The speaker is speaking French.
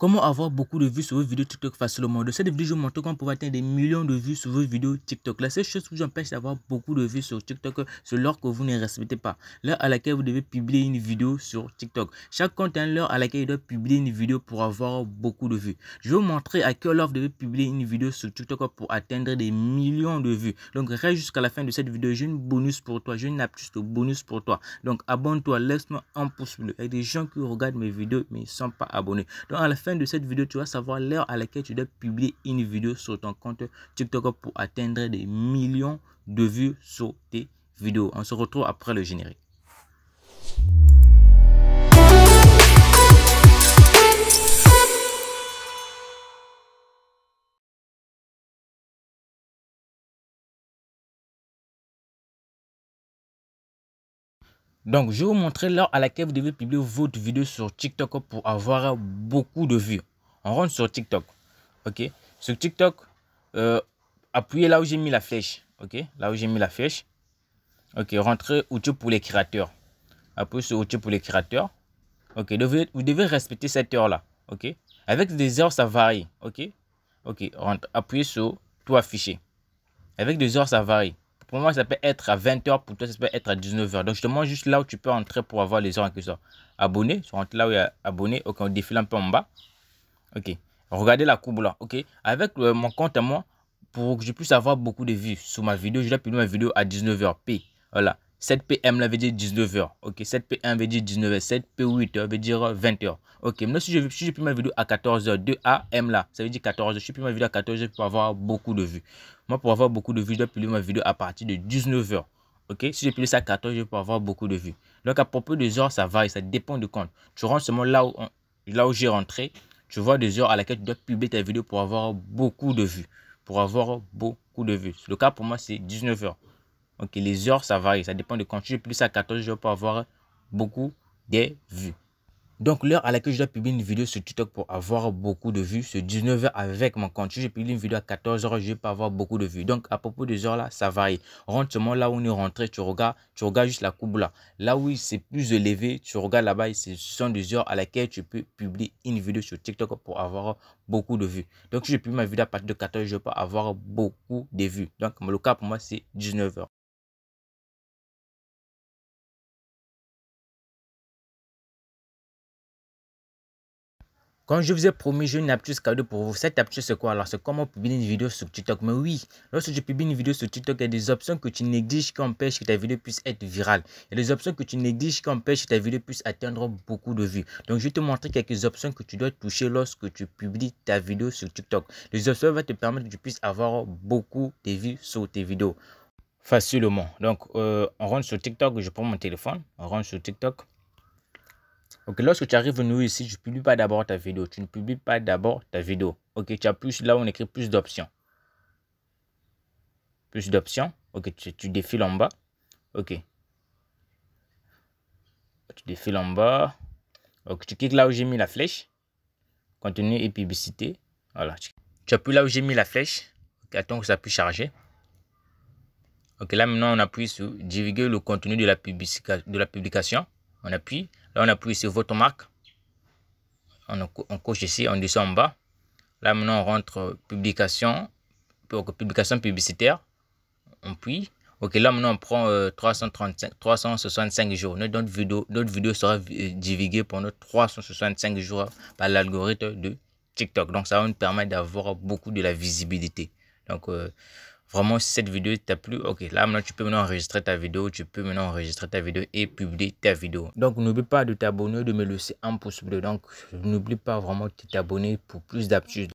Comment avoir beaucoup de vues sur vos vidéos TikTok facilement Dans cette vidéo, je vous montre comment pouvoir atteindre des millions de vues sur vos vidéos TikTok. La seule chose qui vous empêche d'avoir beaucoup de vues sur TikTok, c'est l'heure que vous ne respectez pas. L'heure à laquelle vous devez publier une vidéo sur TikTok. Chaque compte a l'heure à laquelle il doit publier une vidéo pour avoir beaucoup de vues. Je vais vous montrer à quelle heure vous devez publier une vidéo sur TikTok pour atteindre des millions de vues. Donc, reste jusqu'à la fin de cette vidéo. J'ai une bonus pour toi. J'ai une astuce bonus pour toi. Donc, abonne-toi. Laisse-moi un pouce bleu. Il y a des gens qui regardent mes vidéos mais ils ne sont pas abonnés. Donc, à la fin de cette vidéo, tu vas savoir l'heure à laquelle tu dois publier une vidéo sur ton compte TikTok pour atteindre des millions de vues sur tes vidéos. On se retrouve après le générique. Donc, je vais vous montrer l'heure à laquelle vous devez publier votre vidéo sur TikTok pour avoir beaucoup de vues. On rentre sur TikTok. OK Sur TikTok, euh, appuyez là où j'ai mis la flèche. OK Là où j'ai mis la flèche. OK, rentrez outil pour les créateurs. Appuyez sur YouTube pour les créateurs. OK, vous devez respecter cette heure-là. OK Avec des heures, ça varie. OK OK, rentre, appuyez sur tout afficher. Avec des heures, ça varie. Pour moi, ça peut être à 20h, pour toi, ça peut être à 19h. Donc, je te montre juste là où tu peux entrer pour avoir les gens que ça Abonné, sont là où il y a abonné, ok, on défile un peu en bas. Ok, regardez la courbe là, ok. Avec euh, mon compte à moi, pour que je puisse avoir beaucoup de vues sur ma vidéo, je dois publier ma vidéo à 19h p. Voilà, 7PM là veut dire 19h. Ok, 7PM veut dire 19h. 7P8 veut dire 20h. Ok, maintenant si je, publie ma vidéo à 14h, 2AM là, ça veut dire 14h. Si je publie ma vidéo à 14h je peux avoir beaucoup de vues. Moi, pour avoir beaucoup de vues, je dois publier ma vidéo à partir de 19h. Ok, si je publie ça à 14h, je peux avoir beaucoup de vues. Donc, à propos des heures, ça varie, ça dépend du compte. Tu rentres seulement là où, là où j'ai rentré, tu vois des heures à laquelle tu dois publier ta vidéo pour avoir beaucoup de vues. Pour avoir beaucoup de vues. Le cas pour moi, c'est 19h les heures, ça varie. Ça dépend de quand tu plus à 14 heures pour avoir beaucoup de vues. Donc, l'heure à laquelle je dois publier une vidéo sur TikTok pour avoir beaucoup de vues, c'est 19h avec mon compte. Si je publie une vidéo à 14h, je vais pas avoir beaucoup de vues. Donc, à propos des heures là, ça varie. Rentre là où on est rentré, tu regardes, tu regardes juste la courbe là. Là où c'est plus élevé, tu regardes là-bas, ce sont des heures à laquelle tu peux publier une vidéo sur TikTok pour avoir beaucoup de vues. Donc, si je publie ma vidéo à partir de 14h, je vais pas avoir beaucoup de vues. Donc, le cas pour moi, c'est 19h. Quand je vous ai promis, j'ai une ce cadeau pour vous. Cette aptus, c'est quoi Alors, c'est comment publier une vidéo sur TikTok. Mais oui, lorsque je publie une vidéo sur TikTok, il y a des options que tu négliges qui empêchent que ta vidéo puisse être virale. Il y a des options que tu négliges qui empêchent que ta vidéo puisse atteindre beaucoup de vues. Donc, je vais te montrer quelques options que tu dois toucher lorsque tu publies ta vidéo sur TikTok. Les options vont te permettre que tu puisses avoir beaucoup de vues sur tes vidéos facilement. Donc, euh, on rentre sur TikTok, je prends mon téléphone, on rentre sur TikTok. Ok, lorsque tu arrives nous ici, tu ne publies pas d'abord ta vidéo. Tu ne publies pas d'abord ta vidéo. Ok, tu appuies là où on écrit plus d'options. Plus d'options. Ok, tu, défiles en bas. Ok. Tu défiles en bas. Ok, tu cliques là où j'ai mis la flèche. Contenu et publicité. Voilà. Tu appuies là où j'ai mis la flèche. Ok, attends que ça puisse charger. Ok, là maintenant on appuie sur diviguer le contenu de la, de la publication. On appuie. Là, on appuie sur votre marque. On, on coche ici, on descend en bas. Là, maintenant, on rentre publication, publication publicitaire. On puis Ok, là, maintenant, on prend 335, euh, 365 jours. Notre vidéo, sera euh, divulguée pendant 365 jours par l'algorithme de TikTok. Donc, ça va nous permettre d'avoir beaucoup de la visibilité. Donc, euh, Vraiment, si cette vidéo t'a plu, ok, là maintenant tu peux maintenant enregistrer ta vidéo, tu peux maintenant enregistrer ta vidéo et publier ta vidéo. Donc n'oublie pas de t'abonner, de me laisser un pouce bleu. Donc n'oublie pas vraiment de t'abonner pour plus d'aptitudes.